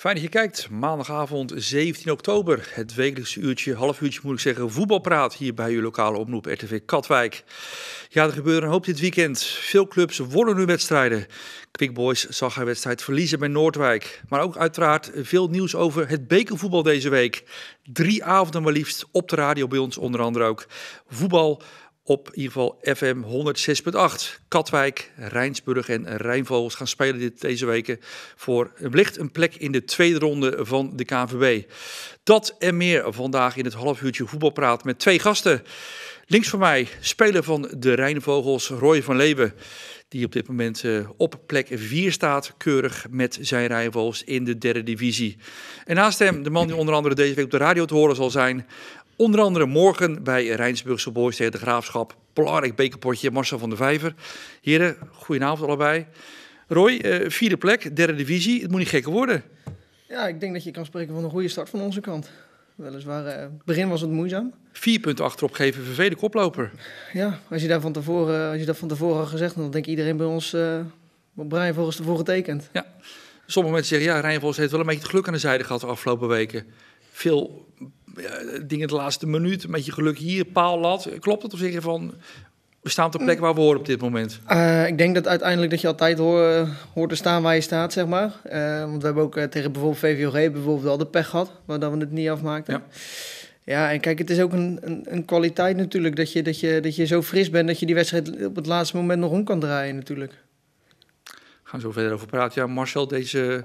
Fijn dat je kijkt. Maandagavond 17 oktober. Het wekelijkse uurtje, half uurtje moet ik zeggen, voetbalpraat hier bij uw lokale omroep RTV Katwijk. Ja, er gebeurt een hoop dit weekend. Veel clubs wonnen nu wedstrijden. Quick Boys zag haar wedstrijd verliezen bij Noordwijk. Maar ook uiteraard veel nieuws over het bekervoetbal deze week. Drie avonden maar liefst op de radio bij ons onder andere ook. Voetbal, op in ieder geval FM 106.8. Katwijk, Rijnsburg en Rijnvogels gaan spelen dit, deze weken voor wellicht een plek in de tweede ronde van de KNVB. Dat en meer vandaag in het halfuurtje voetbalpraat met twee gasten. Links van mij, speler van de Rijnvogels, Roy van Leeuwen. Die op dit moment eh, op plek 4 staat, keurig met zijn Rijnvogels in de derde divisie. En naast hem, de man die onder andere deze week op de radio te horen zal zijn, Onder andere morgen bij Rijnsburgse Boys tegen de Graafschap. Belangrijk bekerpotje, Marcel van der Vijver. Heren, goedenavond allebei. Roy, eh, vierde plek, derde divisie. Het moet niet gekker worden. Ja, ik denk dat je kan spreken van een goede start van onze kant. Weliswaar, uh, begin was het moeizaam. Vier punten achterop geven vervelende de koploper. Ja, als je, daar van tevoren, eh, als je dat van tevoren had gezegd, dan denk iedereen bij ons... Uh, wat Brian volgens tevoren getekend. Ja. Sommige mensen zeggen, ja, Rijnvolgens heeft wel een beetje het geluk aan de zijde gehad de afgelopen weken. Veel dingen de laatste minuut, met je geluk hier, paal lat Klopt het of zeg je van, we staan op de plek waar we horen op dit moment? Eh, ik denk dat uiteindelijk dat je altijd hoort te staan waar je staat, zeg maar. Eh, want we hebben ook eh, tegen bijvoorbeeld VVOG bijvoorbeeld al de pech gehad, maar dat we het niet afmaakten. Ja. Ja, en kijk, het is ook een, een, een, kwaliteit natuurlijk dat je, dat, je, dat je zo fris bent dat je die wedstrijd op het laatste moment nog om kan draaien natuurlijk. We gaan zo verder over praten. Ja, Marcel, deze,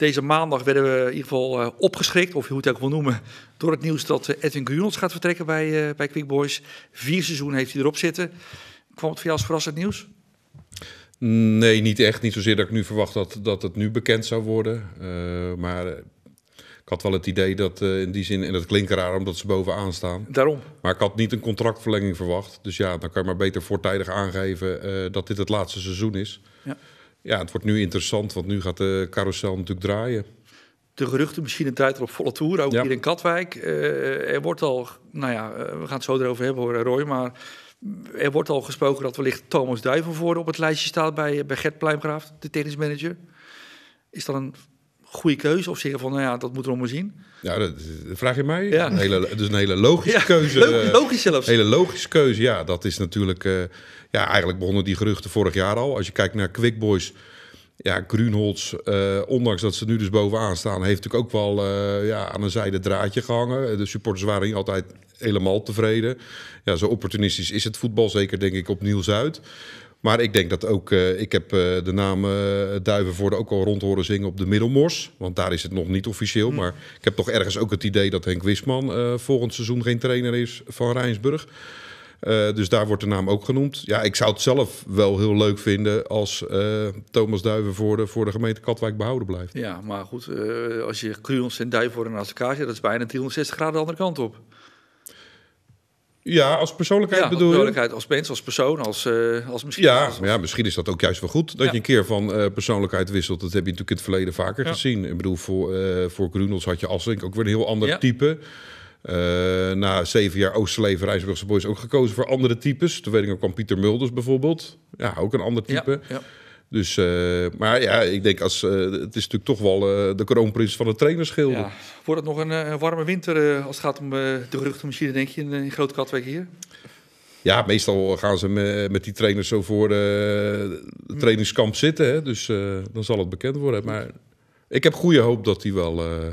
deze maandag werden we in ieder geval eh, opgeschrikt, of hoe het ook wil noemen, door het nieuws dat eh, Edwin Gujons gaat vertrekken bij, eh, bij Quick Boys. Vier seizoen heeft hij erop zitten. Kwam het voor jou als verrassend nieuws? Nee, niet echt. Niet zozeer dat ik nu verwacht dat, dat het nu bekend zou worden. maar ik had wel het idee dat in die zin, en dat klinkt raar omdat ze bovenaan staan. Daarom. Maar ik had niet een contractverlenging verwacht. Dus ja, dan kan je maar beter voortijdig aangeven dat dit het laatste seizoen is. Ja ja, het wordt nu interessant, want nu gaat de carousel natuurlijk draaien. De geruchten, misschien draait er op volle toer, ook ja. hier in Katwijk. Eh, er wordt al, nou ja, eh, we gaan het zo erover hebben hoor, Roy, maar er wordt al gesproken dat wellicht Thomas Duivenvoorde op het lijstje staat bij, eh, bij Gert Pluimgraaf, de tennismanager. manager. Is dat een goede keuze? Of zeggen van, nou ja, dat moeten we om maar zien? Ja, dat, vraag je mij. Ja. Een hele, dus een hele logische keuze. Eh, logisch, zelfs. Een hele logische keuze, ja. Dat is natuurlijk... Eh, ja, eigenlijk begonnen die geruchten vorig jaar al. Als je kijkt naar Quick Boys... Ja, Grunholz, eh, ondanks dat ze nu dus bovenaan staan... heeft natuurlijk ook wel ja, aan een zijde draadje gehangen. De supporters waren niet altijd helemaal tevreden. Ja, zo opportunistisch is het voetbal, zeker denk ik op Zuid. Maar ik denk dat ook, eh, ik heb eh, de naam uh, eh, Duivenvoorde ook al rond horen zingen op de Middelmors. Want daar is het nog niet officieel. Hm. Maar ik heb toch ergens ook het idee dat Henk Wisman volgend seizoen geen trainer is van Rijnsburg. dus daar wordt de naam ook genoemd. Ja, ik zou het zelf wel heel leuk vinden als Thomas Duivenvoorde voor de gemeente Katwijk behouden blijft. Ja, maar goed, als je Krulens en Duivenvoorde naast elkaar zet, dat is bijna 360 graden de andere kant op. Ja, als persoonlijkheid ja, als persoonlijkheid, als mens, als persoon, als, eh, als misschien... Ja, ja, misschien is dat ook juist wel goed. Dat je een keer van eh, persoonlijkheid wisselt. Dat heb je natuurlijk in het verleden vaker gezien. Ik bedoel, voor, eh, voor Grunels had je Assink ook weer een heel ander type. na zeven jaar Oosterleven, Rijsburgse Boys ook gekozen voor andere types. Toen weet ik ook van Pieter Mulders bijvoorbeeld. Ja, ook een ander type. ja. Dus, eh, maar ja, ik denk als eh, het is natuurlijk toch wel eh, de kroonprins van het trainerschilder. Ja. Wordt het nog een, warme winter als het gaat om de geruchtenmachine, denk je, in, grote Groot Katwijk hier? Ja, meestal gaan ze met die trainers zo voor het trainingskamp zitten. Hè? Dus dan zal het bekend worden. Maar ik heb goede hoop dat hij wel eh, eh,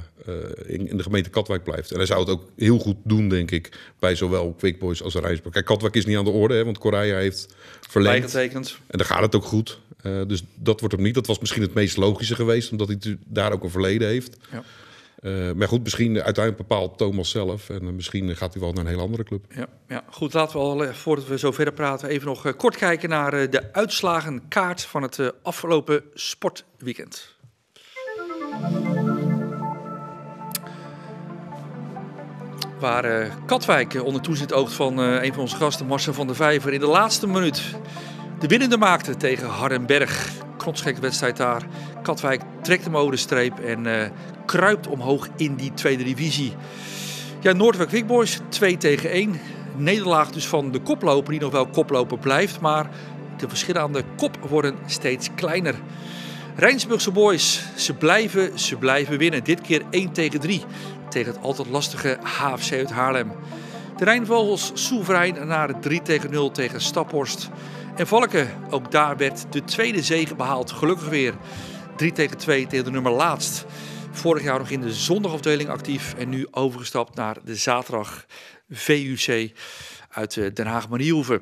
in, in, de gemeente Katwijk blijft. En hij zou het ook heel goed doen, denk ik, bij zowel Quick Boys als Rijnsburg. Kijk, Katwijk is niet aan de orde, hè, want Korea heeft verlengd. En daar gaat het ook goed. Eh, dus dat wordt hem niet. Dat was misschien het meest logische geweest, omdat hij daar ook een verleden heeft. Ja. maar goed, misschien uiteindelijk bepaalt Thomas zelf. En misschien gaat hij wel naar een heel andere club. Ja, ja. goed. Laten we al, voordat we zo verder praten, even nog kort kijken naar de uitslagenkaart van het afgelopen sportweekend. waar eh, Katwijk onder toezicht oog van eh, een van onze gasten, Marcel van der Vijver, in de laatste minuut de winnende maakte tegen Hardenberg. Knotsgekke wedstrijd daar. Katwijk trekt hem over de streep en eh, kruipt omhoog in die tweede divisie. Ja, Noordwijk Wigboys 2 tegen 1. Nederlaag dus van de koploper, die nog wel koploper blijft, maar de verschillen aan de kop worden steeds kleiner. Rijnsburgse boys, ze blijven, ze blijven winnen. Dit keer 1 tegen 3 tegen het altijd lastige HFC uit Haarlem. De Rijnvogels soeverein naar 3 tegen 0 tegen Staphorst. En Valken, ook daar werd de tweede zege behaald. Gelukkig weer 3 tegen 2 tegen de nummer laatst. Vorig jaar nog in de zondagafdeling actief en nu overgestapt naar de zaterdag VUC uit eh, Den Haag-Mariehoeven. Um,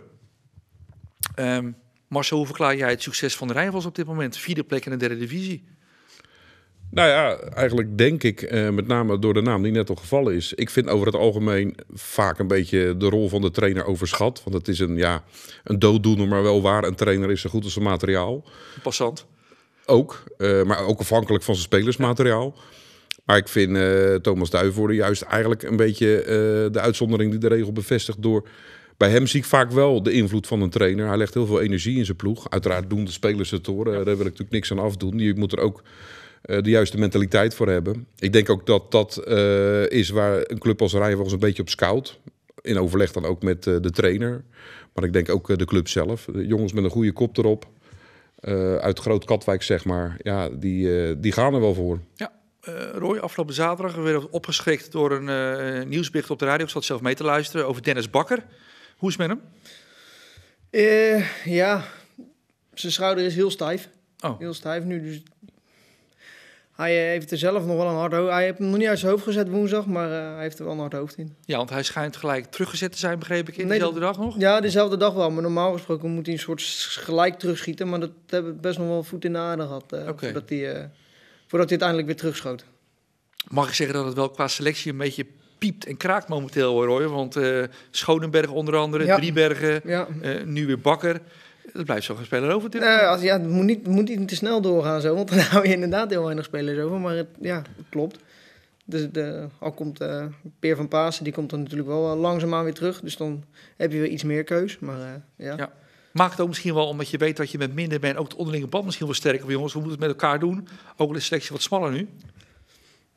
ehm, Marcel, hoe verklaar jij het succes van de Rijnvogels op dit moment? Vierde plek in de derde divisie. Nou ja, eigenlijk denk ik, eh, met name door de naam die net al gevallen is. Ik vind over het algemeen vaak een beetje de rol van de trainer overschat. Want het is een, ja, een dooddoener, maar wel waar. Een trainer is zo goed als zijn materiaal. Passant. Ook, eh, maar ook afhankelijk van zijn spelersmateriaal. Maar ik vind eh, Thomas Duivoorde juist eigenlijk een beetje de uitzondering die de regel bevestigt door... Bij hem zie ik vaak wel de invloed van een trainer. Hij legt heel veel energie in zijn ploeg. Uiteraard doen de spelers het hoor. Daar wil ik natuurlijk niks aan afdoen. Je moet er ook eh, de juiste mentaliteit voor hebben. Ik denk ook dat dat eh, is waar een club als volgens een beetje op scout. In overleg dan ook met eh, de trainer. Maar ik denk ook de club zelf. jongens met een goede kop erop. uit Groot Katwijk, zeg maar. Ja, die, die gaan er wel voor. Ja. Roy, afgelopen zaterdag weer opgeschrikt door een nieuwsbericht op de radio. Ik zat zelf mee te luisteren over Dennis Bakker. Hoe is het met hem? ja, zijn schouder is heel stijf. Oh. Heel stijf nu, dus hij heeft er zelf nog wel een hard hoofd. Hij heeft hem nog niet uit zijn hoofd gezet woensdag, maar eh, hij heeft er wel een hard hoofd in. Ja, want hij schijnt gelijk teruggezet te zijn, begreep ik, in dezelfde dag nog? Ja, dezelfde dag wel. Maar normaal gesproken moet hij een soort gelijk terugschieten. Maar dat hebben best nog wel voet in de aarde gehad. Eh, voordat, hij, eh, voordat hij uiteindelijk weer terugschoot. Mag ik zeggen dat het wel qua selectie een beetje piept en kraakt momenteel hoor, hoor. Want Schonenberg onder andere, ja. Driebergen, nu weer Bakker. Dat blijft zo'n speler over natuurlijk. als, ja, het moet niet, moet niet te snel doorgaan zo, want dan hou je inderdaad heel weinig spelers over. Maar het, ja, het klopt. Dus de, al komt uh, Peer van Pasen, die komt dan natuurlijk wel langzaam eh, langzaamaan weer terug. Dus dan heb je weer iets meer keus. Maar, uh, ja. ja. Maakt ook misschien wel, omdat je weet dat je met minder bent, ook de onderlinge band misschien wel sterker. Jongens, we moeten het met elkaar doen. Ook al is de selectie wat smaller nu.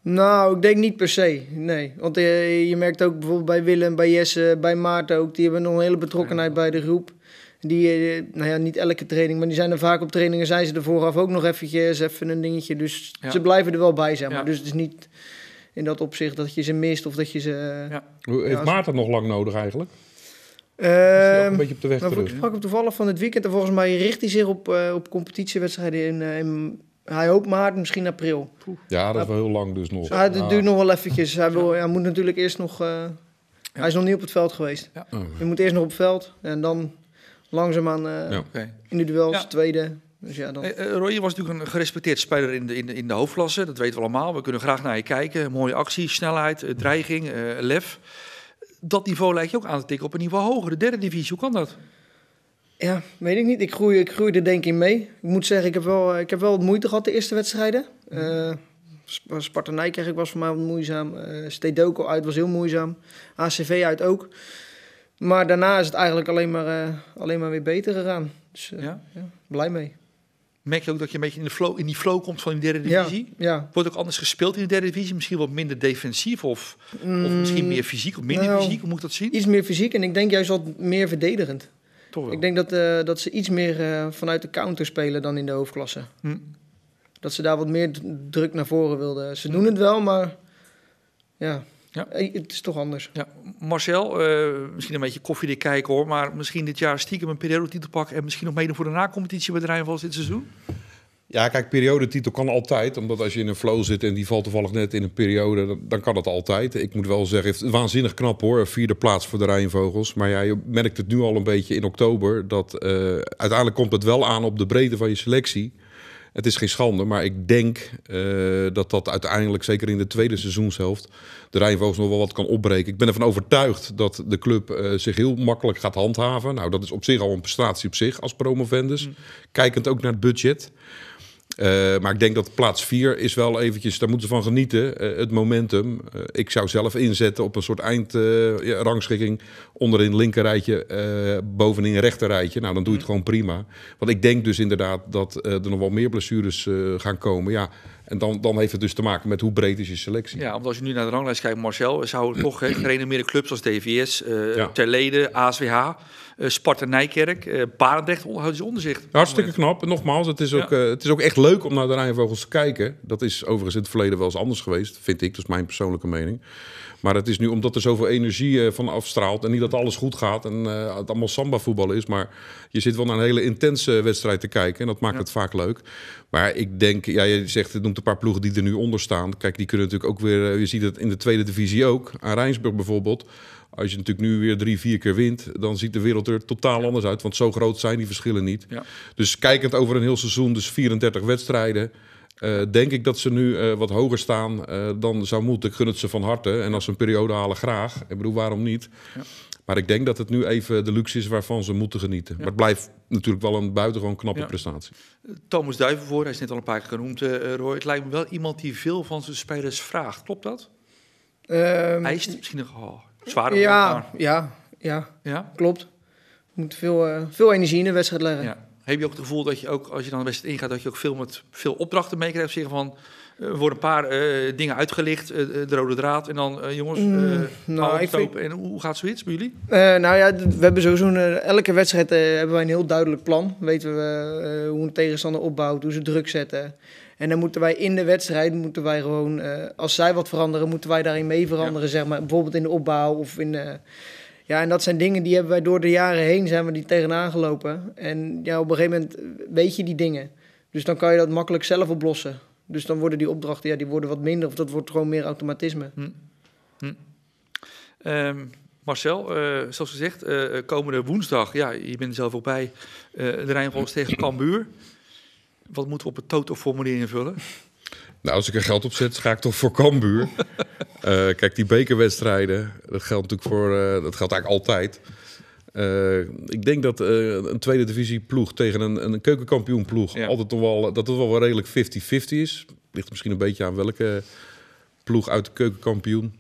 Nou, ik denk niet per se. Nee. Want je, je merkt ook bijvoorbeeld bij Willem, bij Jesse, bij Maarten ook. Die hebben nog een hele betrokkenheid bij de groep. Die, eh, nou ja, niet elke training, maar die zijn er vaak op trainingen. Zijn ze er vooraf ook nog eventjes, even een dingetje. Dus ze blijven er wel bij, zijn, maar. Dus het is niet in dat opzicht dat je ze mist of dat je ze... Eh, ja. Heeft Maarten nog lang nodig eigenlijk? Ehm, een beetje op de weg Ik nou, sprak hem toevallig van het weekend en volgens mij richt hij zich op, eh, op competitiewedstrijden in, in hij hoopt maart, misschien april. Ja, dat is wel heel lang dus nog. Ja, dat duurt nog wel eventjes. Hij, wil, moet natuurlijk eerst nog... Hij is nog niet op het veld geweest. Ja. Oh. Je moet eerst nog op het veld en dan langzaamaan aan eh, okay. in de duels, tweede. Dus ja, dan... Eh, eh, was natuurlijk een gerespecteerd speler in de, in, in de hoofdklasse. Dat weten we allemaal. We kunnen graag naar je kijken. Mooie actie, snelheid, dreiging, lef. Dat niveau lijkt je ook aan te tikken op een niveau hoger. De derde divisie, hoe kan dat? Ja, weet ik niet. Ik groei, ik groei er denk ik in mee. Ik moet zeggen, ik heb wel, ik heb wel moeite gehad de eerste wedstrijden. Uh, Sparta Nijkerk. ik was voor mij wat moeizaam. Uh, Stedoco uit was heel moeizaam. ACV uit ook. Maar daarna is het eigenlijk alleen maar, eh, alleen maar weer beter gegaan. Dus eh, ja? ja? blij mee. Merk je ook dat je een beetje in, de flow, in die flow komt van de derde divisie? Ja, ja. Wordt ook anders gespeeld in de derde divisie? Misschien wat minder defensief of, of misschien mm, meer fysiek of minder nou, fysiek? Hoe moet ik dat zien? Iets meer fysiek en ik denk juist wat meer verdedigend. Toch wel. Ik denk dat, eh, dat ze iets meer vanuit de counter spelen dan in de hoofdklasse. Hm. Dat ze daar wat meer druk naar voren wilden. Ze doen het wel, maar ja, ja. Eh, het is toch anders. Ja. Marcel, eh, misschien een beetje koffiedik kijken hoor, maar misschien dit jaar stiekem een periodetitel pakken en misschien nog meedoen voor de nacompetitie bij de Rijnvals dit seizoen? Ja, kijk, periodetitel kan altijd. Omdat als je in een flow zit en die valt toevallig net in een periode, dan, dan kan dat altijd. Ik moet wel zeggen, het is waanzinnig knap hoor. vierde plaats voor de Rijnvogels. Maar ja, je merkt het nu al een beetje in oktober. Dat eh, uiteindelijk komt het wel aan op de breedte van je selectie. Het is geen schande, maar ik denk eh, dat dat uiteindelijk, zeker in de tweede seizoenshelft, de Rijnvogels nog wel wat kan opbreken. Ik ben ervan overtuigd dat de club eh, zich heel makkelijk gaat handhaven. Nou, dat is op zich al een prestatie op zich als promovendus. Mm. Kijkend ook naar het budget. Eh, maar ik denk dat plaats 4 is wel eventjes, daar moeten ze van genieten. Eh, het momentum. Eh, ik zou zelf inzetten op een soort eindrangschikking. onderin linker rijtje, bovenin rechter Nou, dan doe je het mm. gewoon prima. Want ik denk dus inderdaad dat er nog wel meer blessures gaan komen. Ja, en dan, dan heeft het dus te maken met hoe breed is je selectie. Ja, want als je nu naar de ranglijst kijkt, Marcel, het toch geen gerenommeerde clubs als DVS, uh, eh, ja. Terleden, ASWH, eh, Sparta Nijkerk, uh, Barendrecht ze oh, onderzicht? Hartstikke knap. En nogmaals, het is, ook, het is ook echt leuk om naar de Rijnvogels te kijken. Dat is overigens in het verleden wel eens anders geweest, vind ik. Dat is mijn persoonlijke mening. Maar het is nu omdat er zoveel energie eh, van afstraalt. En niet dat alles goed gaat en uh, het allemaal samba voetbal is. Maar je zit wel naar een hele intense wedstrijd te kijken. En dat maakt het vaak leuk. Maar ik denk, ja, je zegt, het noemt een paar ploegen die er nu onder staan. Kijk, die kunnen natuurlijk ook weer. Eh, je ziet het in de tweede divisie ook. Aan Rijnsburg bijvoorbeeld. Als je natuurlijk nu weer drie, vier keer wint, dan ziet de wereld er totaal anders uit. Want zo groot zijn die verschillen niet. Dus kijkend over een heel seizoen, dus 34 wedstrijden. Eh, denk ik dat ze nu eh, wat hoger staan eh, dan zou moeten. Ik gun het ze van harte. En als ze een periode halen, graag. Ik bedoel, waarom niet? Ja. Maar ik denk dat het nu even de luxe is waarvan ze moeten genieten. Maar het blijft natuurlijk wel een buitengewoon knappe ja. prestatie. Thomas Duivenvoor, hij is net al een paar keer genoemd, Roy. Het lijkt me wel iemand die veel van zijn spelers vraagt. Klopt dat? Ehm, hij is misschien nog oh, zwaar ja, ja, ja, ja, klopt. Moet veel, veel energie in de wedstrijd leggen. Heb je ook het gevoel dat je ook, als je dan de wedstrijd ingaat, dat je ook veel, met, veel opdrachten mee Zeggen van, eh, er worden een paar eh, dingen uitgelicht, eh, de rode draad. En dan, jongens, mm, nou, ik vind... En hoe gaat zoiets bij jullie? nou ja, we hebben sowieso elke wedstrijd hebben wij een heel duidelijk plan. Weten we hoe een tegenstander opbouwt, hoe ze druk zetten. En dan moeten wij in de wedstrijd, moeten wij gewoon, als zij wat veranderen, moeten wij daarin mee veranderen. Zeg maar, bijvoorbeeld in de opbouw of in ja, en dat zijn dingen die hebben wij door de jaren heen zijn we die tegenaan gelopen. En ja, op een gegeven moment weet je die dingen. Dus dan kan je dat makkelijk zelf oplossen. Dus dan worden die opdrachten, ja, die worden wat minder. Of dat wordt gewoon meer automatisme. Hm. hm. Ehm, Marcel, eh, zoals gezegd, uh, komende woensdag, ja, je bent er zelf ook bij, de Rijngols tegen Cambuur. Wat moeten we op het toto-formulier invullen? Nou, als ik er geld op zet, ga ik toch voor Cambuur. Eh, kijk, die bekerwedstrijden, dat geldt natuurlijk voor, eh, dat geldt eigenlijk altijd. Eh, ik denk dat een tweede divisie ploeg tegen een, een keukenkampioen ploeg altijd toch wel, dat het wel redelijk 50-50 is. Ligt misschien een beetje aan welke ploeg uit de keukenkampioen.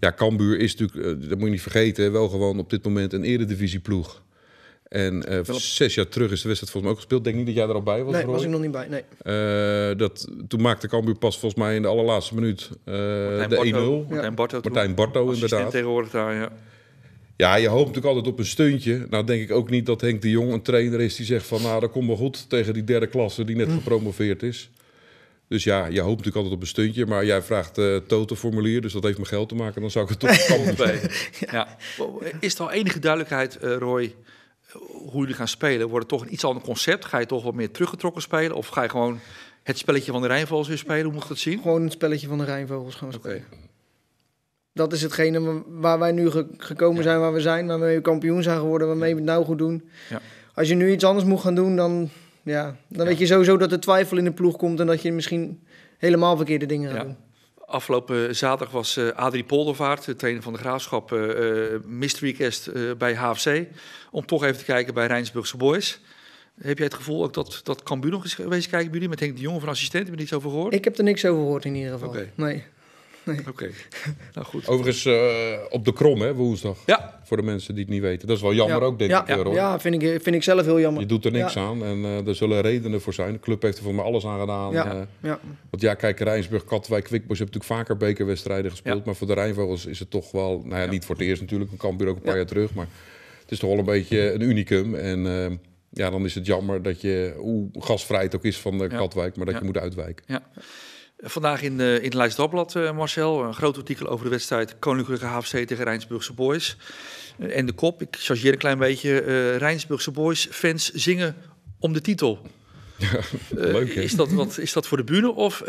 ja, Cambuur is natuurlijk, dat moet je niet vergeten, wel gewoon op dit moment een ploeg. En eh, zes jaar terug is de wedstrijd volgens mij ook gespeeld. Denk niet dat jij er al bij was, Nee, Roy. was ik nog niet bij, nee. Eh, dat, toen maakte Cambuur pas volgens mij in de allerlaatste minuut eh, de 1-0. Martijn Barto. Martijn Barto, inderdaad. tegenwoordig daar, ja. Ja, je hoopt natuurlijk altijd op een steuntje. Nou denk ik ook niet dat Henk de Jong een trainer is die zegt van... nou, dat komt wel goed tegen die derde klasse die net mm. gepromoveerd is. Dus ja, je hoopt natuurlijk altijd op een stuntje. Maar jij vraagt uh, totenformulier, dus dat heeft me geld te maken. Dan zou ik het toch bij. ja. ja. Is er al enige duidelijkheid, Roy hoe jullie gaan spelen? Wordt het toch een iets ander concept? Ga je toch wat meer teruggetrokken spelen? Of ga je gewoon het spelletje van de Rijnvogels weer spelen? Hoe moet ik dat zien? Gewoon het spelletje van de Rijnvogels gaan spelen. Okay. Dat is hetgene waar wij nu gekomen zijn, waar we zijn, waarmee we kampioen zijn geworden, waarmee we het nou goed doen. Ja. Als je nu iets anders moet gaan doen, dan, ja, dan weet je sowieso dat er twijfel in de ploeg komt en dat je misschien helemaal verkeerde dingen gaat doen. Afgelopen zaterdag was eh, Adrie Poldervaart, de trainer van de Graafschap, eh, eh, mystery guest bij HFC. Om toch even te kijken bij Rijnsburgse Boys. Heb jij het gevoel ook dat, dat Cambuur nog eens geweest kijken bij jullie? Met Henk de Jong van assistent, heb je er niets over gehoord? Ik heb er niks over gehoord in ieder geval. Nee. Nee. Oké. nou goed. Overigens eh, op de krom, hè, woensdag. Ja. Voor de mensen die het niet weten. Dat is wel jammer ook, denk ik. Ja, eh, ja vind, ik, vind ik zelf heel jammer. Je doet er niks aan en uh, er zullen redenen voor zijn. De club heeft er voor mij alles aan gedaan. Ja. ja. Want ja, kijk, Rijnsburg, Katwijk, je hebben natuurlijk vaker bekerwedstrijden gespeeld. Maar voor de Rijnvogels is het toch wel, nou ja, niet voor het eerst natuurlijk. Een kampioen ook een paar jaar terug. Maar het is toch wel een beetje een unicum. En ehm, ja, dan is het jammer dat je, hoe gasvrij het ook is van de Katwijk, maar dat je moet uitwijken. Ja. Vandaag in, eh, in het Leids Dagblad, eh, Marcel, een groot artikel over de wedstrijd Koninklijke HFC tegen Rijnsburgse Boys. Eh, en de kop, ik chargeer een klein beetje, uh, Rijnsburgse Boys fans zingen om de titel. leuk, is, dat wat, is dat voor de bühne of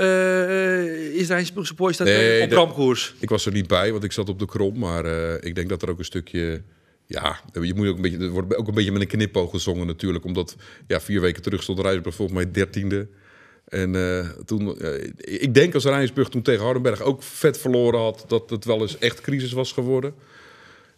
is Rijnsburgse Boys dat op rampkoers? Ik was er niet bij, want ik zat op de krom. Maar ik denk dat er ook een stukje... Ja, je moet ook een beetje, er wordt ook een beetje met een knipoog gezongen natuurlijk. Omdat ja, vier weken terug stond Rijnsburg volgens mij dertiende... En eh, toen, eh, ik denk als Rijnsburg toen tegen Hardenberg ook vet verloren had, dat het wel eens echt crisis was geworden.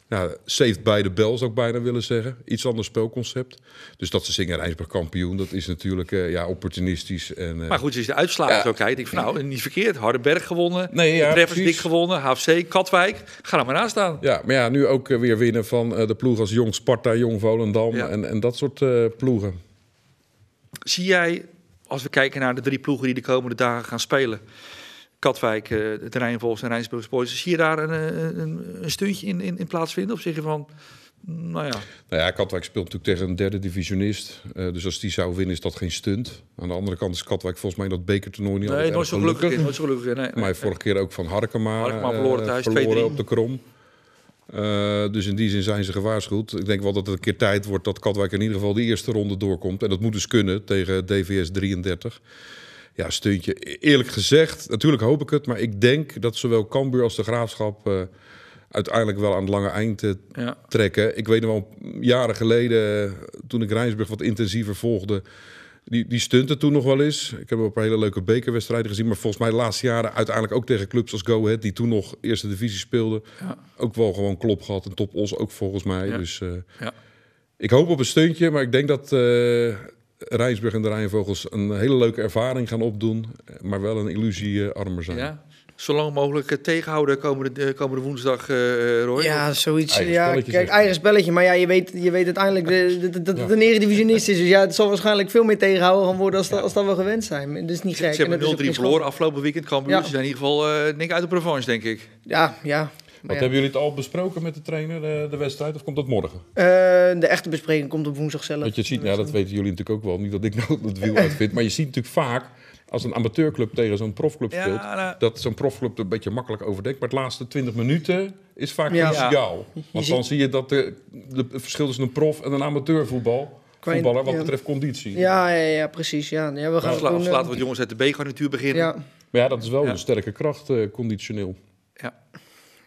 Nou, saved by the bell zou ik bijna willen zeggen. Iets anders speelconcept. Dus dat ze zingen Rijnsburg kampioen, dat is natuurlijk eh, ja, opportunistisch. En, maar goed, als is de uitslagen ja. zo ik van nou, niet verkeerd. Hardenberg gewonnen, nee, ja, gewonnen, HFC, Katwijk. Ga er maar naast staan. Ja, maar ja, nu ook weer winnen van de ploeg als Jong Sparta, Jong Volendam en, en dat soort ploegen. Zie jij als we kijken naar de drie ploegen die de komende dagen gaan spelen. Katwijk, uh, en Rijnsburg Boys. Zie je daar eh, een, een, een stuntje in, in, in plaatsvinden? Of zeg je van, mm, nou ja. Nou ja, Katwijk speelt natuurlijk tegen een derde divisionist. Eh, dus als die zou winnen, is dat geen stunt. Aan de andere kant is Katwijk volgens mij dat bekertoernooi niet nee, altijd nooit zo gelukkig. nooit zo gelukkig nee, maar vorige keer ook van Harkema, Harkema verloren thuis, verloren op de krom. Eh, dus in die zin zijn ze gewaarschuwd. Ik denk wel dat het een keer tijd wordt dat Katwijk in ieder geval de eerste ronde doorkomt. En dat moet dus kunnen tegen DVS 33. Ja, steuntje. Eerlijk gezegd, natuurlijk hoop ik het. Maar ik denk dat zowel Cambuur als de Graafschap eh, uiteindelijk wel aan het lange eind eh, trekken. Ik weet nog wel, jaren geleden, toen ik Rijnsburg wat intensiever volgde die, die er toen nog wel eens. Ik heb een paar hele leuke bekerwedstrijden gezien. Maar volgens mij de laatste jaren uiteindelijk ook tegen clubs als Go Ahead... die toen nog eerste divisie speelden. Ja. Ook wel gewoon klop gehad. En top os ook volgens mij. Dus eh, ja. ik hoop op een steuntje. Maar ik denk dat uh, Rijnsburg en de Rijnvogels een hele leuke ervaring gaan opdoen. Eh, maar wel een illusie armer zijn. Ja zolang mogelijk eh, tegenhouden komende, eh, komende woensdag, eh, Roy? Ja, zoiets. Eigen ja, kijk, eigen spelletje. Maar ja, je weet, je weet uiteindelijk dat het een eredivisionist is. Dus ja, het zal waarschijnlijk veel meer tegenhouden gaan worden als, als dat we gewend zijn. Dat is niet gek. Ze hebben 0-3 verloren afgelopen weekend. Cambuur. Ze zijn in ieder geval niks uit de Provence, denk ik. Ja, ja. Wat hebben jullie het al besproken met de trainer, de, de wedstrijd, of komt dat morgen? de echte bespreking komt op woensdag zelf. Dat je ziet, ja, dat weten jullie natuurlijk ook wel. Niet dat ik nou het wiel uitvind, maar je ziet natuurlijk vaak als een amateurclub tegen zo'n profclub speelt, nou, dat zo'n profclub er een beetje makkelijk overdekt. Maar het laatste 20 minuten is vaak ja. cruciaal. Want dan zie je dat de, het verschil tussen een prof en een amateurvoetbal voetballer wat betreft conditie. Ja, ja, ja precies. Ja. Ja, we gaan eh. jongens uit de B-garnituur beginnen. Ja. Maar ja, dat is wel een sterke kracht, eh, conditioneel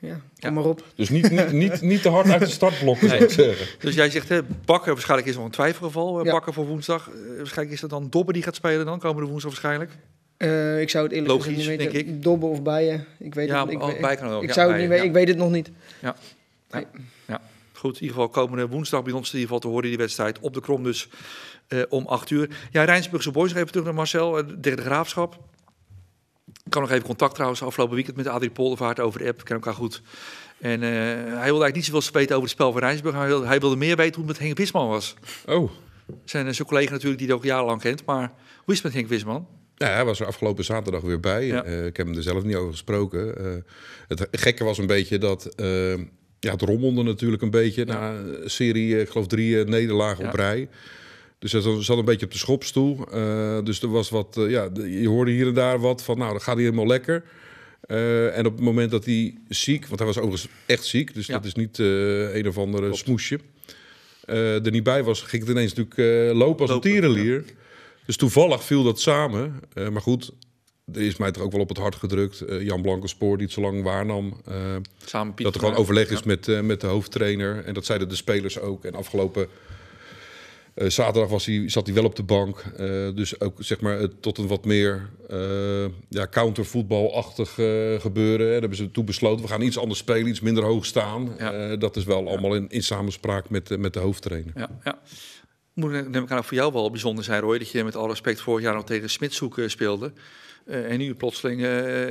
ja, kom maar op. Dus niet, niet, niet, niet te hard uit de startblokken, zeggen. Dus jij zegt, hè, Bakker waarschijnlijk is nog een twijfelgeval. Eh, Bakker voor woensdag. Eh, waarschijnlijk is dat dan Dobben die gaat spelen dan, komende woensdag waarschijnlijk. Eh, ik zou het eerlijk Logisch, niet weten. Denk ik. Dobben of bijen. Ik weet het, ik, oh, Ik, zou niet weten. Ik weet het nog niet. Ja. Nee. ja. Goed, in ieder geval komende woensdag bij ons in ieder geval te horen die wedstrijd op de Krom dus om 8 uur. Ja, Rijnsburgse Boys, even terug naar Marcel, uh, de Graafschap. Ik kan nog even contact trouwens afgelopen weekend met Adrie Poldervaart over de app. We kennen elkaar goed. En eh, hij wilde eigenlijk niet zoveel weten over het spel van Rijnsburg. Hij wilde, hij wilde meer weten hoe het met Henk Wisman was. Oh. Zijn eh, zijn collega natuurlijk die hij ook jarenlang kent. Maar hoe is het met Henk Wisman? Nou ja, hij was er afgelopen zaterdag weer bij. Eh, ik heb hem er zelf niet over gesproken. het gekke was een beetje dat... ja, het rommelde natuurlijk een beetje na serie, ik geloof drie nederlagen op rij. Dus hij zat een beetje op de schopstoel. Eh, dus er was wat, eh, ja, je hoorde hier en daar wat van, nou, dat gaat hij helemaal lekker. Eh, en op het moment dat hij ziek, want hij was overigens echt ziek, dus dat is niet een of andere smoesje, er niet bij was, ging het ineens natuurlijk lopen als een tierenlier. Dus toevallig viel dat samen. maar goed, er is mij toch ook wel op het hart gedrukt. Jan Blankenspoor, die het zo lang waarnam. Samen dat er gewoon overleg is met, met de hoofdtrainer. En dat zeiden de spelers ook. En afgelopen eh, zaterdag was hij, zat hij wel op de bank. Eh, dus ook zeg maar tot een wat meer uh, ja, countervoetbalachtig gebeuren. Daar hebben ze toen besloten. We gaan iets anders spelen, iets minder hoog staan. dat is wel allemaal in, in samenspraak met, met de hoofdtrainer. Ja, ja. Moet ik neem ik voor jou wel bijzonder zijn, Roy, dat je met alle respect vorig jaar nog tegen Smitshoek speelde. en nu plotseling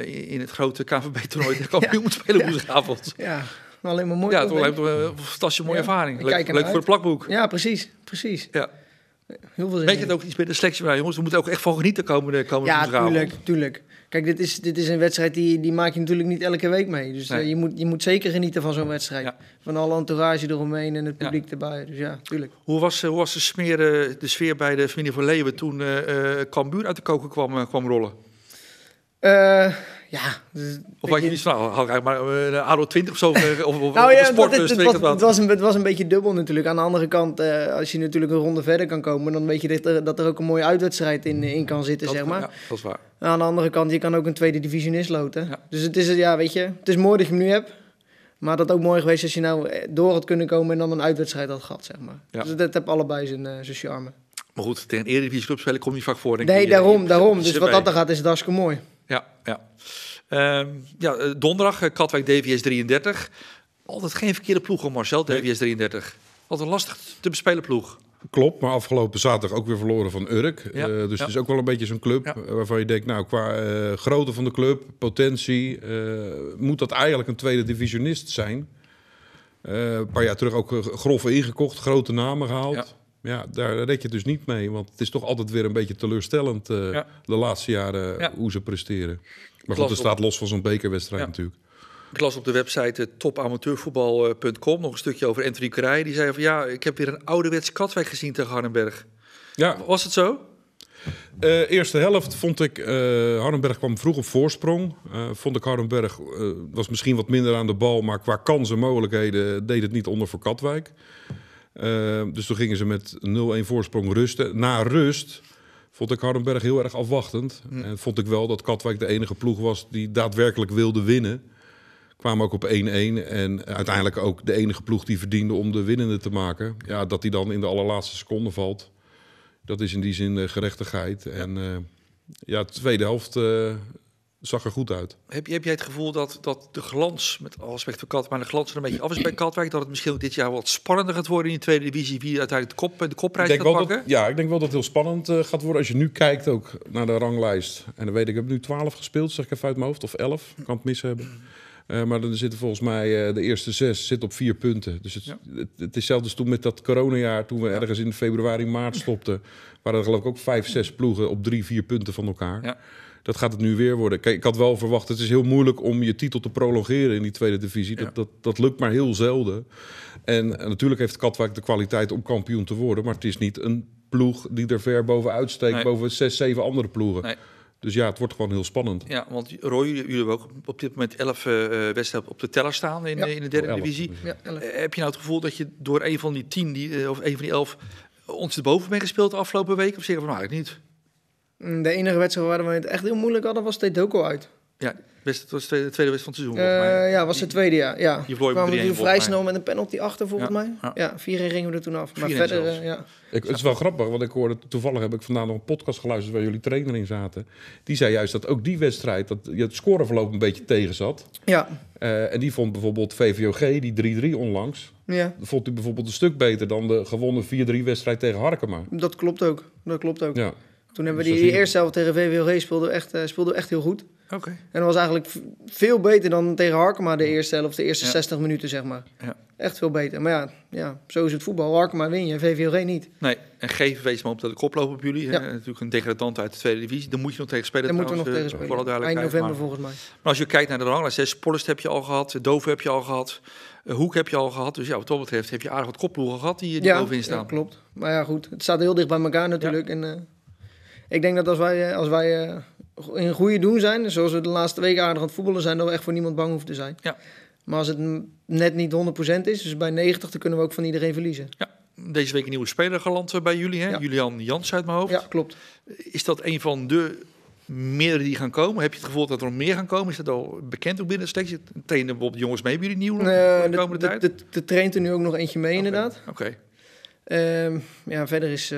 in het grote KVB-toernooi de kampioen moet spelen woensdagavond. Ja, alleen maar mooi. Ja, toch lijkt een fantastische mooie ervaring. Leuk, leuk voor het plakboek. Ja, precies. precies. Ja. Heel veel zin Weet je het ook iets bij de selectie bij jongens? We moeten ook echt van genieten komen de komende Ja, tuurlijk, tuurlijk. Kijk, dit is, dit is een wedstrijd die, die maak je natuurlijk niet elke week mee. Dus eh, je, moet, je moet zeker genieten van zo'n wedstrijd. Ja. Van alle entourage eromheen en het publiek erbij. Dus ja, tuurlijk. Hoe was, eh, hoe was de, smeer, eh, de sfeer bij de familie van Leeuwen toen uh, Cambuur uit de koker kwam, kwam rollen? ja. Dus of had je niet nou, hou ik maar een ADO 20 of zo, eh, of, of nou, ja, het, het, was, het, was een, beetje dubbel natuurlijk. Aan de andere kant, eh, als je natuurlijk een ronde verder kan komen, dan weet je dat er, dat er ook een mooie uitwedstrijd in, eh, in kan zitten, zeg maar. Ja, dat is waar. aan de andere kant, je kan ook een tweede divisionist loten. Dus het is, ja, weet je, het is mooi dat je hem nu hebt. Maar dat ook mooi geweest als je nou door had kunnen komen en dan een uitwedstrijd had gehad, zeg maar. Dus dat heb allebei zijn, uh, zijn charme. Maar goed, tegen Eredivisie club spelen kom niet vaak voor. Denk nee, daarom, daarom. Dus wat dat er gaat, is het hartstikke mooi. Ja, ja. Ehm, ja eh, donderdag, eh, Katwijk DVS 33. Altijd geen verkeerde ploeg om Marcel, DVS 33. Altijd een lastig te bespelen ploeg. Klopt, maar afgelopen zaterdag ook weer verloren van Urk. Eh, dus het is ook wel een beetje zo'n club waarvan je denkt, nou, qua grootte van de club, potentie, moet dat eigenlijk een tweede divisionist zijn. een paar jaar terug ook grof ingekocht, grote namen gehaald ja, daar reed je dus niet mee. Want het is toch altijd weer een beetje teleurstellend eh, de laatste jaren hoe ze presteren. Maar goed, het staat los van zo'n bekerwedstrijd natuurlijk. Ik las op de website eh, topamateurvoetbal.com eh, nog een stukje over Anthony Krij. Die zei van ja, ik heb weer een ouderwets Katwijk gezien tegen Hardenberg. Ja. Was het zo? Uh, eerste helft vond ik, uh, Hardenberg kwam vroeg op voorsprong. vond ik Hardenberg was misschien wat minder aan de bal, maar qua kansen mogelijkheden deed het niet onder voor Katwijk. Ehm, dus toen gingen ze met 0-1 voorsprong rusten. Na rust vond ik Hardenberg heel erg afwachtend. Hm. En vond ik wel dat Katwijk de enige ploeg was die daadwerkelijk wilde winnen. Kwamen ook op 1-1 en uiteindelijk ook de enige ploeg die verdiende om de winnende te maken. Ja, dat hij dan in de allerlaatste seconde valt, dat is in die zin eh, gerechtigheid. En uh, ja, tweede helft eh, zag er goed uit. Heb, heb jij het gevoel dat, dat de glans, met al respect voor maar de glans er een beetje af is bij Katwijk? Dat het misschien dit jaar wat spannender gaat worden in de tweede divisie, wie uiteindelijk de, kop, de gaat pakken? Dat, ja, ik denk wel dat het heel spannend eh, gaat worden als je nu kijkt ook naar de ranglijst. En dan weet ik, ik heb nu 12 gespeeld, zeg ik even uit mijn hoofd, of 11, hm. kan het mis hebben. Hm. Eh, maar dan zitten volgens mij eh, de eerste zes zit op vier punten. Dus het, ja. het, is hetzelfde toen met dat coronajaar, toen we ergens in februari, maart stopten. Waren er geloof ik ook vijf, zes ploegen op drie, vier punten van elkaar. Ja. Dat gaat het nu weer worden. Kijk, ik had wel verwacht, het is heel moeilijk om je titel te prolongeren in die tweede divisie. Dat, dat, dat lukt maar heel zelden. En, natuurlijk heeft Katwijk de kwaliteit om kampioen te worden. Maar het is niet een ploeg die er ver bovenuit steekt, boven zes, zeven andere ploegen. Dus ja, het wordt gewoon heel spannend. Ja, want Roy, jullie hebben ook op dit moment elf uh, op de teller staan in, in de derde divisie. Eh, heb je nou het gevoel dat je door een van die tien die, eh, of een van die elf ons erboven boven mee gespeeld de afgelopen week? Of zeker van nou, eigenlijk niet? Mm, de enige wedstrijd waar we het echt heel moeilijk hadden was Doko uit. Ja, best, het was de tweede, wedstrijd van het seizoen. Uh, ja, was de tweede, ja. ja. Je vlooi we vrij snel met een penalty achter, volgens mij. Ja, 4-1 gingen we er toen af. Maar verder, eh, ja. Ik, het is wel grappig, want ik hoorde toevallig heb ik vandaag nog een podcast geluisterd waar jullie trainer in zaten. Die zei juist dat ook die wedstrijd, dat het scoreverloop een beetje tegen zat. Ja. Eh, en die vond bijvoorbeeld VVOG, die 3-3 onlangs, ja. vond hij bijvoorbeeld een stuk beter dan de gewonnen 4-3 wedstrijd tegen Harkema. Dat klopt ook, dat klopt ook. Ja. Toen hebben dus we die, eerste helft tegen VVLG speelden echt, eh, speelden echt heel goed. Oké. En dat was eigenlijk veel beter dan tegen Harkema de eerste helft, de eerste 60 minuten zeg maar. Ja. Echt veel beter. Maar ja, ja, zo is het voetbal. Harkema win je, VVLG niet. Nee, en geef wees maar op dat de oploop op jullie. Natuurlijk een degradant uit de tweede divisie. Dan moet je nog tegen spelen. Dan moeten we nog tegen eh, spelen. Eind november maar. volgens mij. Maar als je kijkt naar de ranglijst, Sporlust heb je al gehad, doven heb je al gehad. Eh, Hoek heb je al gehad. Dus ja, wat dat betreft heb je aardig wat kopploegen gehad die, die bovenin staan. Ja, klopt. Maar ja, goed. Het staat heel dicht bij elkaar natuurlijk. En, ik denk dat als wij, eh, als wij eh, in goede doen zijn, zoals we de laatste weken aardig aan het voetballen zijn, dat we echt voor niemand bang hoeven te zijn. Ja. Maar als het net niet 100% is, dus bij 90, dan kunnen we ook van iedereen verliezen. Ja. Deze week een nieuwe speler geland eh, bij jullie, hè? Julian Jans uit mijn hoofd. Ja, klopt. Is dat een van de meerdere die gaan komen? Heb je het gevoel dat er nog meer gaan komen? Is dat al bekend ook binnen de selectie? Trainen bijvoorbeeld jongens mee bij jullie nieuw uh, de, tijd? komende de, tijd? traint er nu ook nog eentje mee, inderdaad. Oké. Ehm, ja, verder is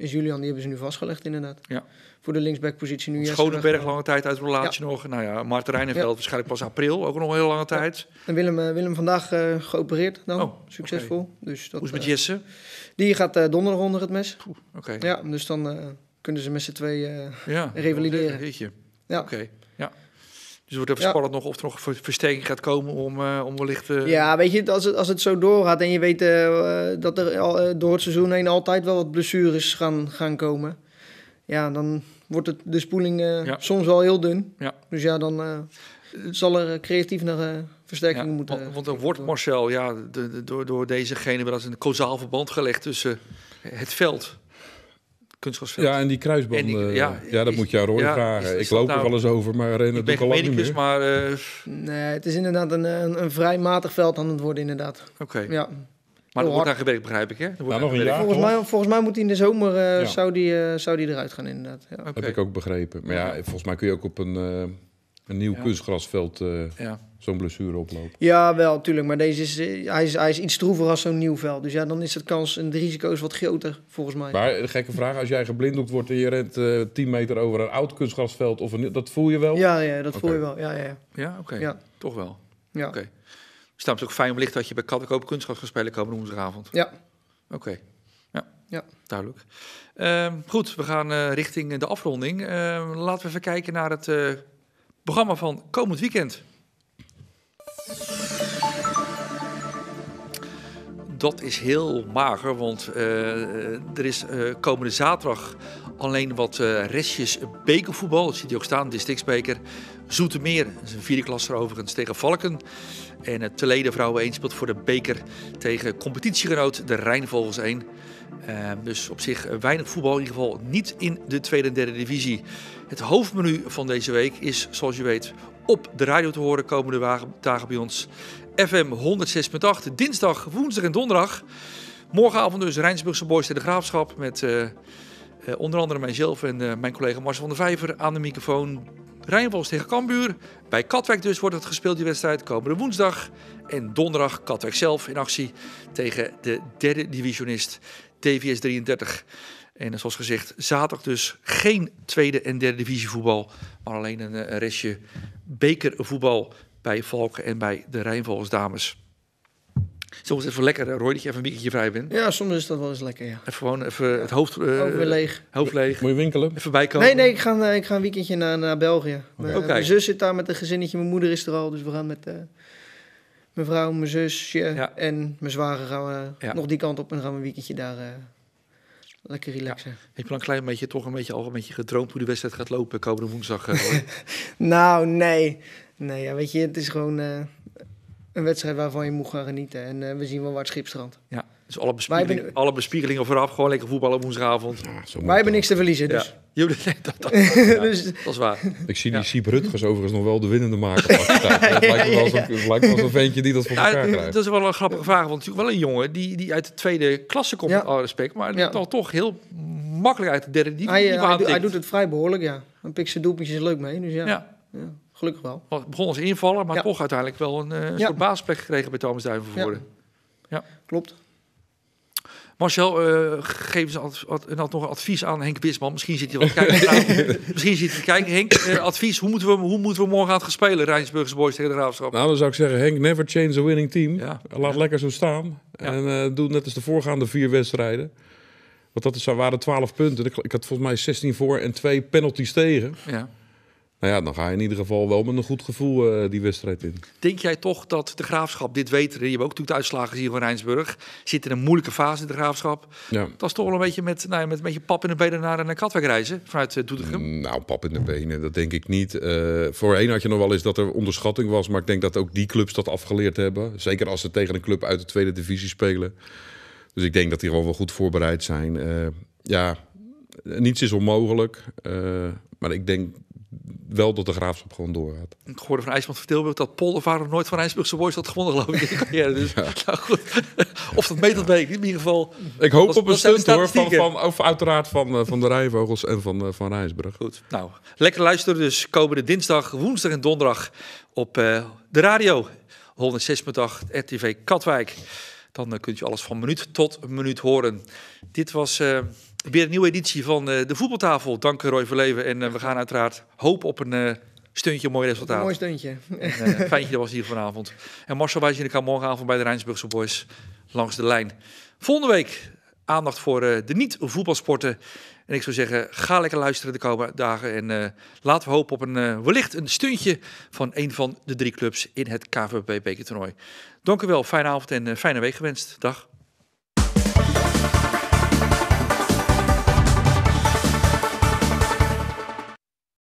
is Julian, die hebben ze nu vastgelegd inderdaad. Ja. Voor de linksbackpositie nu. Schoneberg eh, lange tijd uit relatie nog. Nou ja, Maarten Rijnenveld waarschijnlijk pas april, ook nog een hele lange tijd. En Willem, eh, Willem vandaag uh, geopereerd dan, oh, succesvol. Dus dat, Hoe is het met Jesse? Die gaat donderdag onder het mes. Oké. Ja, dus dan kunnen ze met z'n twee revalideren. Ja, oké. Ja. Dus wordt even ja. spannend nog of er nog versterking gaat komen om, eh, om wellicht... Uh... Ja, weet je, als het, als het zo doorgaat en je weet eh, dat er al, door het seizoen heen altijd wel wat blessures gaan, gaan komen. Ja, dan wordt het, de spoeling ja. soms wel heel dun. Ja. Dus ja, dan zal er creatief naar versterking moeten... Want, er dan wordt Marcel, ja, de, de, door, door deze gene een kausaal verband gelegd tussen het veld ja, en die kruisbanden. Eh, ja, dat moet je Roy ja, vragen. ik loop er wel eens over, maar reden doet ik al niet meer. Maar, eh, nee, het is inderdaad een, eh, een, vrij matig veld aan het worden, inderdaad. Oké. Ja. Maar dat wordt aan gewerkt, begrijp ik, hè? nou, nog een jaar, volgens, mij, volgens mij moet hij in de zomer zou die, zou die eruit gaan, inderdaad. Ja. Heb ik ook begrepen. Maar ja, volgens mij kun je ook op een een nieuw kunstgrasveld eh, ja. zo'n blessure oplopen. Ja, wel, tuurlijk. Maar deze is, eh, hij is, hij is iets stroever als zo'n nieuw veld. Dus ja, dan is het kans en de risico's wat groter, volgens mij. Maar een eh, gekke vraag, als jij geblinddoekt wordt en je rent uh, 10 meter over een oud kunstgrasveld, of een, dat voel je wel? Ja, ja dat voel je wel. Ja, ja, ja. oké. Okay. Toch wel? Ja. Oké. Okay. Staat ook fijn om licht dat je bij Kattenkoop kunstgras gaat spelen komende woensdagavond? Ja. Oké. Ja. Duidelijk. Ehm, goed, we gaan richting de afronding. Uh, laten we even kijken naar het programma van komend weekend. Dat is heel mager, want eh, er is eh, komende zaterdag alleen wat eh, restjes bekervoetbal. Dat ziet u ook staan, districtsbeker. Zoetermeer, dat is een vierde klasser overigens, tegen Valken. En het Teleden Vrouwen 1 speelt voor de beker tegen competitiegenoot de Rijnvogels 1. Uh, ehm, dus op zich weinig voetbal, in ieder geval niet in de tweede en derde divisie. Het hoofdmenu van deze week is, zoals je weet, op de radio te horen komende dagen bij ons. FM 106.8, dinsdag, woensdag en donderdag. Morgenavond dus Rijnsburgse Boys de Graafschap met... Eh, eh, onder andere mijzelf en eh, mijn collega Mars van der Vijver aan de microfoon. Rijnvols tegen Cambuur. Bij Katwijk dus wordt het gespeeld, die wedstrijd, komende woensdag. En donderdag Katwijk zelf in actie tegen de derde divisionist TVS 33. En zoals gezegd, zaterdag dus geen tweede en derde divisievoetbal, maar alleen een eh, restje bekervoetbal bij Valken en bij de Rijnvolsdames. dames. Soms is even lekker, Roy, dat je even een weekendje vrij bent. Ja, soms is dat wel eens lekker, ja. Even gewoon even het hoofd, eh, leeg. hoofd leeg. Moet je winkelen? Even bijkomen. Nee, nee, ik ga, eh, ik ga een weekendje naar, naar België. Eh, mijn zus zit daar met een gezinnetje, mijn moeder is er al, dus we gaan met... mijn vrouw, mijn zusje en mijn zwager gaan we nog die kant op en gaan we een weekendje daar lekker relaxen. Ja. Heb je wel een klein beetje, toch een beetje al een beetje gedroomd hoe de wedstrijd gaat lopen komende woensdag? nou, nee. Nee, ja, weet je, het is gewoon een wedstrijd waarvan je moet gaan genieten. En eh, we zien wel wat Schipstrand. Ja, dus alle bespiegelingen, alle bespiegelingen vooraf. Gewoon lekker voetballen woensdagavond. Ja, Wij hebben niks te verliezen, dus. Ja. dat, dat, dat, dus... dat, is waar. Ik zie die Siep Rutgers overigens nog wel de winnende maken. Het lijkt me wel zo'n ventje die dat voor elkaar krijgt. Dat is wel een grappige vraag. Want natuurlijk wel een jongen die, die uit de tweede klasse komt, met alle respect. Maar die toch, toch heel makkelijk uit de derde. Die, hij, die eh, hij, doet, het vrij behoorlijk, ja. Een pikse doelpuntje is leuk mee, dus ja. Gelukkig wel. het begon als invaller, maar toch uiteindelijk wel een, eh, soort baasplek gekregen bij Thomas Duivenvoorde. Ja. klopt. Marcel, uh, geef eens nog een advies aan Henk Bisman. Misschien zit hij wel kijken. Nou, misschien zit hij kijken. Henk, eh, advies. Hoe moeten, we, hoe moeten we morgen aan het gaan spelen? Rijnsburgse Boys tegen de Graafschap. Nou, dan zou ik zeggen, Henk, never change a winning team. Laat lekker zo staan. En eh, doe net als de voorgaande vier wedstrijden. Want dat is, waren 12 punten. Ik had volgens mij 16 voor en twee penalties tegen. Ja. Nou ja, dan ga je in ieder geval wel met een goed gevoel eh, die wedstrijd in. Denk jij toch dat de graafschap dit weet? Je hebt ook toen de uitslagen gezien van Rijnsburg. Zit in een moeilijke fase in de graafschap. Ja. Dat is toch wel een beetje met, nou ja, met een beetje pap in de benen naar, een Katwijk reizen vanuit eh, Doetinchem? Mm, nou, pap in de benen, dat denk ik niet. Uh, voorheen had je nog wel eens dat er onderschatting was. Maar ik denk dat ook die clubs dat afgeleerd hebben. Zeker als ze tegen een club uit de tweede divisie spelen. Dus ik denk dat die gewoon wel goed voorbereid zijn. ja, niets is onmogelijk. maar ik denk wel dat de Graafschap gewoon doorgaat. Ik hoorde van IJsland van Tilburg dat Poldervaar nooit van IJsburgse Boys had gewonnen, geloof ik. dus, Nou, goed. Of dat meet dat weet ik niet, in ieder geval. Ik hoop op een stunt hoor, van, van, of uiteraard van, eh, van de Rijvogels en van, eh, van Rijsburg. Goed, nou, lekker luisteren dus komende dinsdag, woensdag en donderdag op eh, de radio. 106.8 RTV Katwijk. Dan kunt je alles van minuut tot minuut horen. Dit was weer een nieuwe editie van eh, de voetbaltafel. Dank Roy Verleven. En eh, we gaan uiteraard hoop op een eh, steuntje, een mooi resultaat. Een mooi steuntje. En, fijntje dat was hier vanavond. En Marcel wij zien elkaar morgenavond bij de Rijnsburgse Boys langs de lijn. Volgende week aandacht voor de niet-voetbalsporten. En ik zou zeggen, ga lekker luisteren de komende dagen. En uh, laten we hopen op een, wellicht een stuntje van een van de drie clubs in het KVB-bekertoernooi. Dank u wel, fijne avond en fijne week gewenst. Dag.